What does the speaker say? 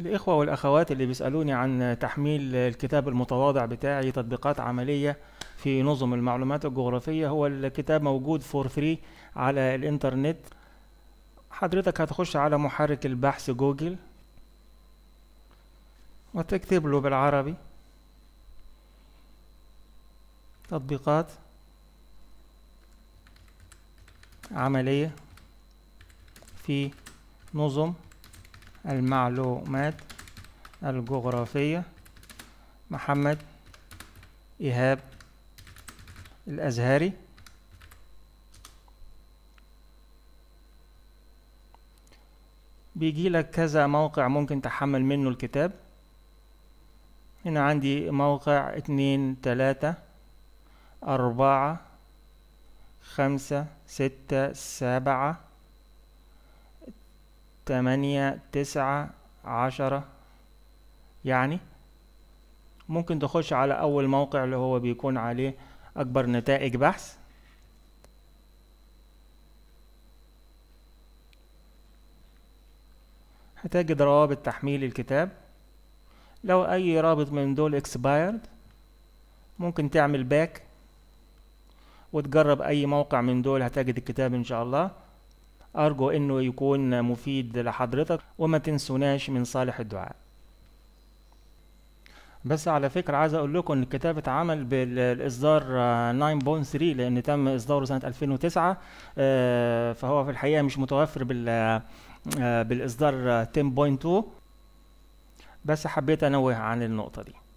الإخوة والأخوات اللي بيسألوني عن تحميل الكتاب المتواضع بتاعي تطبيقات عملية في نظم المعلومات الجغرافية هو الكتاب موجود فور فري على الإنترنت حضرتك هتخش على محرك البحث جوجل وتكتب له بالعربي تطبيقات عملية في نظم المعلومات الجغرافية محمد إيهاب الأزهري بيجي لك كذا موقع ممكن تحمل منه الكتاب هنا عندي موقع اتنين تلاتة أربعة خمسة ستة سبعة تمانية تسعة عشرة يعني ممكن تخش على أول موقع اللي هو بيكون عليه أكبر نتائج بحث هتجد روابط تحميل الكتاب لو أي رابط من دول expired ممكن تعمل باك وتجرب أي موقع من دول هتجد الكتاب إن شاء الله أرجو أنه يكون مفيد لحضرتك وما تنسوناش من صالح الدعاء بس على فكرة عايز أقول لكم إن الكتاب اتعمل بالإصدار 9.3 لأن تم إصداره سنة 2009 آه، فهو في الحقيقة مش متوفر بال آه، بالإصدار 10.2 بس حبيت أنوه عن النقطة دي